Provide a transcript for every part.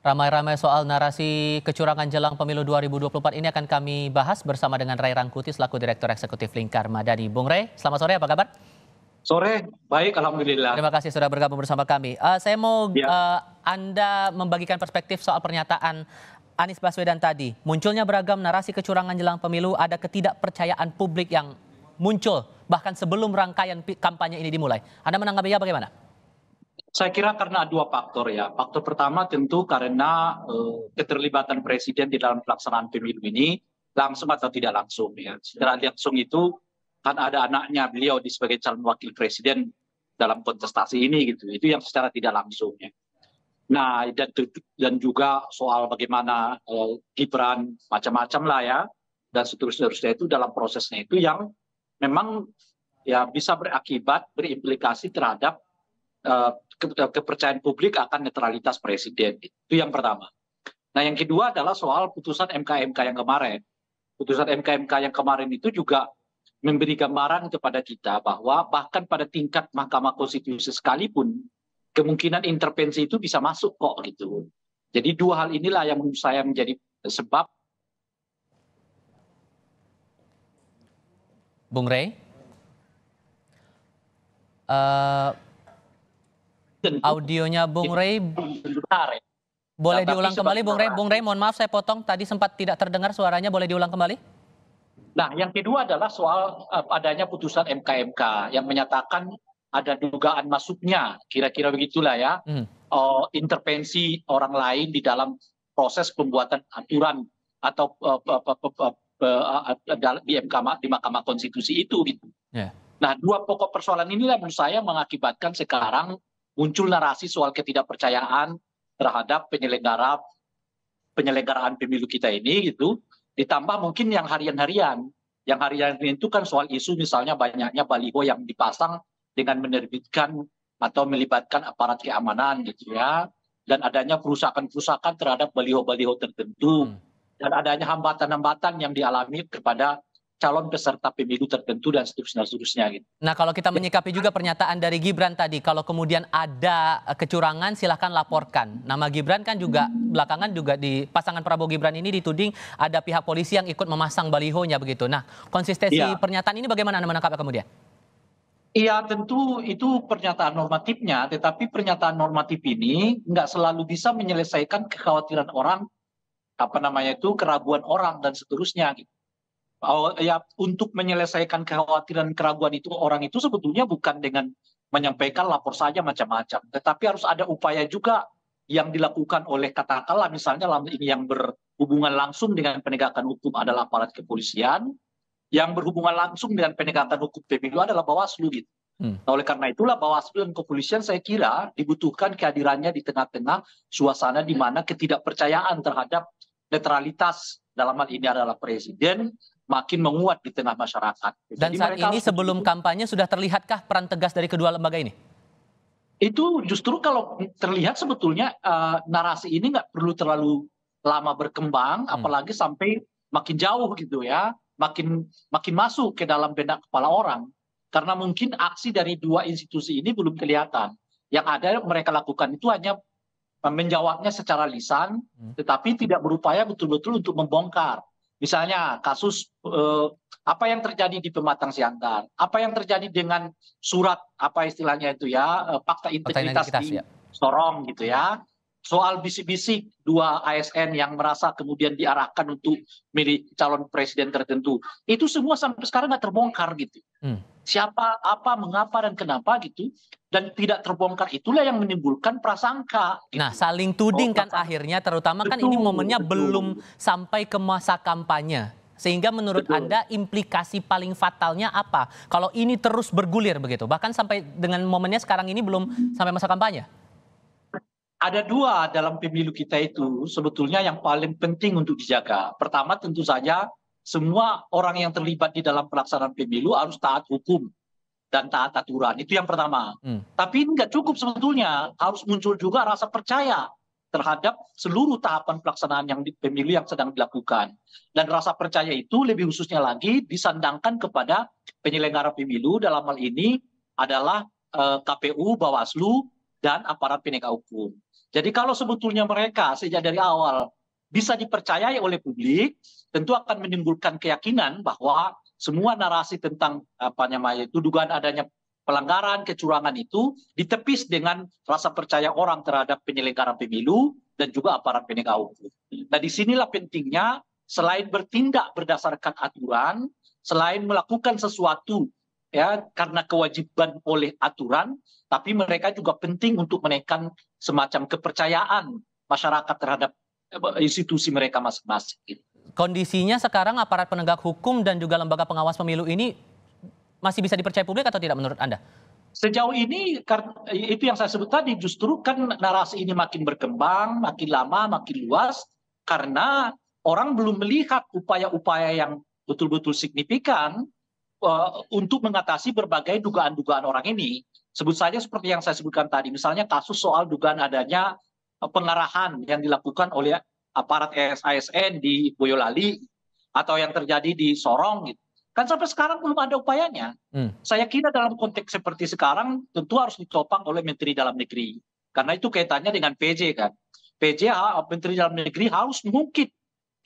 Ramai-ramai soal narasi kecurangan jelang pemilu 2024 ini akan kami bahas bersama dengan Ray Rangkuti selaku Direktur Eksekutif Lingkar Madani. Bung Ray, selamat sore, apa kabar? Sore, baik, alhamdulillah. Terima kasih sudah bergabung bersama kami. Uh, saya mau ya. uh, Anda membagikan perspektif soal pernyataan Anies Baswedan tadi. Munculnya beragam narasi kecurangan jelang pemilu, ada ketidakpercayaan publik yang muncul bahkan sebelum rangkaian kampanye ini dimulai. Anda menanggapinya bagaimana? Saya kira karena dua faktor ya. Faktor pertama tentu karena eh, keterlibatan presiden di dalam pelaksanaan pemilu ini langsung atau tidak langsung ya. Secara langsung itu kan ada anaknya beliau di sebagai calon wakil presiden dalam kontestasi ini gitu. Itu yang secara tidak langsung ya. Nah dan, dan juga soal bagaimana eh, Gibran macam-macam lah ya dan seterusnya itu dalam prosesnya itu yang memang ya bisa berakibat berimplikasi terhadap Eh, eh, kepercayaan publik akan netralitas presiden. Itu yang pertama. Nah, yang kedua adalah soal putusan MKMK yang kemarin. Putusan MKMK yang kemarin itu juga memberi gambaran kepada kita bahwa bahkan pada tingkat Mahkamah Konstitusi sekalipun kemungkinan intervensi itu bisa masuk kok gitu. Jadi dua hal inilah yang menurut saya menjadi sebab Bung Rey, uh, Audionya Bung Rey ya. boleh nah, diulang kembali Bung Rey. Bung Rey, mohon maaf saya potong tadi sempat tidak terdengar suaranya. Boleh diulang kembali? Nah, yang kedua adalah soal eh, adanya putusan MKMK yang menyatakan ada dugaan masuknya, kira-kira begitulah ya, hmm. uh, intervensi orang lain di dalam proses pembuatan aturan atau uh, di MK di Mahkamah Konstitusi itu gitu. Yeah. Nah, dua pokok persoalan inilah menurut saya mengakibatkan sekarang muncul narasi soal ketidakpercayaan terhadap penyelenggara penyelenggaraan pemilu kita ini gitu ditambah mungkin yang harian-harian yang harian itu kan soal isu misalnya banyaknya baliho yang dipasang dengan menerbitkan atau melibatkan aparat keamanan gitu ya dan adanya kerusakan-kerusakan terhadap baliho-baliho tertentu hmm. dan adanya hambatan-hambatan yang dialami kepada calon peserta pemilu tertentu dan seterusnya seterusnya gitu. Nah kalau kita menyikapi juga pernyataan dari Gibran tadi, kalau kemudian ada kecurangan silahkan laporkan. Nama Gibran kan juga belakangan juga di pasangan Prabowo Gibran ini dituding ada pihak polisi yang ikut memasang balihonya begitu. Nah konsistensi ya. pernyataan ini bagaimana anda menangkapnya kemudian? Iya tentu itu pernyataan normatifnya, tetapi pernyataan normatif ini nggak selalu bisa menyelesaikan kekhawatiran orang, apa namanya itu keraguan orang dan seterusnya. Gitu. Oh, ya untuk menyelesaikan kekhawatiran keraguan itu orang itu sebetulnya bukan dengan menyampaikan lapor saja macam-macam, tetapi harus ada upaya juga yang dilakukan oleh katakanlah misalnya ini yang berhubungan langsung dengan penegakan hukum adalah aparat kepolisian, yang berhubungan langsung dengan penegakan hukum pemilu adalah Bawaslu gitu. Hmm. Nah, oleh karena itulah Bawaslu dan kepolisian saya kira dibutuhkan kehadirannya di tengah-tengah suasana di mana ketidakpercayaan terhadap netralitas dalam hal ini adalah presiden makin menguat di tengah masyarakat. Dan Jadi saat ini sebelum kampanye sudah terlihatkah peran tegas dari kedua lembaga ini? Itu justru kalau terlihat sebetulnya uh, narasi ini nggak perlu terlalu lama berkembang, hmm. apalagi sampai makin jauh gitu ya, makin makin masuk ke dalam benak kepala orang. Karena mungkin aksi dari dua institusi ini belum kelihatan. Yang ada mereka lakukan itu hanya menjawabnya secara lisan, hmm. tetapi tidak berupaya betul-betul untuk membongkar. Misalnya kasus eh, apa yang terjadi di Pematang Siantar, apa yang terjadi dengan surat apa istilahnya itu ya eh, fakta integritas, fakta integritas di ya. Sorong gitu ya soal bisik-bisik dua ASN yang merasa kemudian diarahkan untuk milih calon presiden tertentu itu semua sampai sekarang nggak terbongkar gitu hmm. siapa apa mengapa dan kenapa gitu dan tidak terbongkar itulah yang menimbulkan prasangka gitu. nah saling tuding oh, kan prasangka. akhirnya terutama betul, kan ini momennya betul. belum sampai ke masa kampanye sehingga menurut Betul. Anda implikasi paling fatalnya apa? Kalau ini terus bergulir begitu, bahkan sampai dengan momennya sekarang ini belum sampai masa kampanye? ada dua dalam pemilu kita itu sebetulnya yang paling penting untuk dijaga. Pertama tentu saja semua orang yang terlibat di dalam pelaksanaan pemilu harus taat hukum dan taat aturan. Itu yang pertama. Hmm. Tapi nggak cukup sebetulnya harus muncul juga rasa percaya terhadap seluruh tahapan pelaksanaan yang di, pemilu yang sedang dilakukan. Dan rasa percaya itu lebih khususnya lagi disandangkan kepada penyelenggara pemilu dalam hal ini adalah eh, KPU, Bawaslu, dan aparat penegak hukum. Jadi kalau sebetulnya mereka sejak dari awal bisa dipercayai oleh publik, tentu akan menimbulkan keyakinan bahwa semua narasi tentang apa namanya itu dugaan adanya pelanggaran, kecurangan itu ditepis dengan rasa percaya orang terhadap penyelenggara pemilu dan juga aparat penegak hukum. Nah, disinilah pentingnya selain bertindak berdasarkan aturan, selain melakukan sesuatu ya karena kewajiban oleh aturan tapi mereka juga penting untuk menaikkan semacam kepercayaan masyarakat terhadap eh, institusi mereka masing-masing. Kondisinya sekarang aparat penegak hukum dan juga lembaga pengawas pemilu ini masih bisa dipercaya publik atau tidak menurut Anda? Sejauh ini itu yang saya sebut tadi justru kan narasi ini makin berkembang, makin lama, makin luas karena orang belum melihat upaya-upaya yang betul-betul signifikan Eh, untuk mengatasi berbagai dugaan-dugaan orang ini. Sebut saja seperti yang saya sebutkan tadi, misalnya kasus soal dugaan adanya eh, pengarahan yang dilakukan oleh aparat ASN di Boyolali atau yang terjadi di Sorong gitu. Kan sampai sekarang belum ada upayanya. Hmm. Saya kira dalam konteks seperti sekarang tentu harus ditopang oleh Menteri Dalam Negeri. Karena itu kaitannya dengan PJ kan. PJ Menteri Dalam Negeri harus mungkin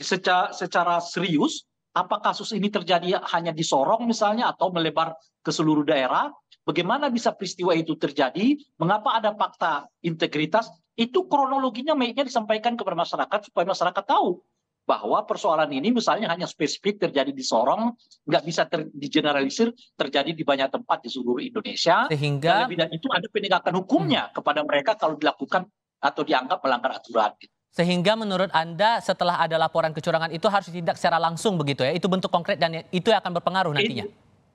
secara, secara serius apa kasus ini terjadi hanya di Sorong misalnya atau melebar ke seluruh daerah? Bagaimana bisa peristiwa itu terjadi? Mengapa ada fakta integritas? Itu kronologinya baiknya disampaikan kepada masyarakat supaya masyarakat tahu bahwa persoalan ini misalnya hanya spesifik terjadi di Sorong, nggak bisa ter, digeneralisir terjadi di banyak tempat di seluruh Indonesia. Sehingga dan itu ada penegakan hukumnya hmm. kepada mereka kalau dilakukan atau dianggap melanggar aturan. Sehingga menurut Anda setelah ada laporan kecurangan itu harus ditindak secara langsung begitu ya. Itu bentuk konkret dan itu yang akan berpengaruh nantinya.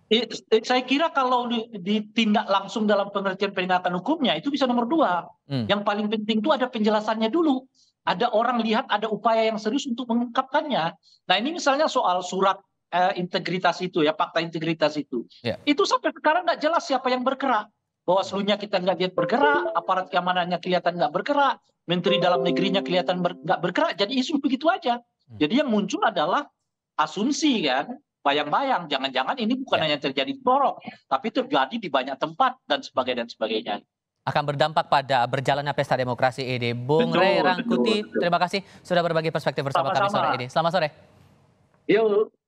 It, saya kira kalau ditindak langsung dalam pengertian penegakan hukumnya itu bisa nomor dua. Hmm. Yang paling penting itu ada penjelasannya dulu. Ada orang lihat ada upaya yang serius untuk mengungkapkannya. Nah ini misalnya soal surat eh, integritas itu ya fakta integritas itu. Yeah. Itu sampai sekarang nggak jelas siapa yang bergerak bahwasanya kita nggak lihat bergerak, aparat keamanannya kelihatan nggak bergerak, menteri dalam negerinya kelihatan ber, nggak bergerak. Jadi isu begitu aja. Hmm. Jadi yang muncul adalah asumsi kan, bayang-bayang. Jangan-jangan ini bukan ya. hanya terjadi di Borok, tapi terjadi di banyak tempat dan sebagainya dan sebagainya akan berdampak pada berjalannya pesta demokrasi ini. Bung betul, Rangkuti, terima kasih sudah berbagi perspektif bersama Sama-sama. kami sore ini. Selamat sore. Yuk.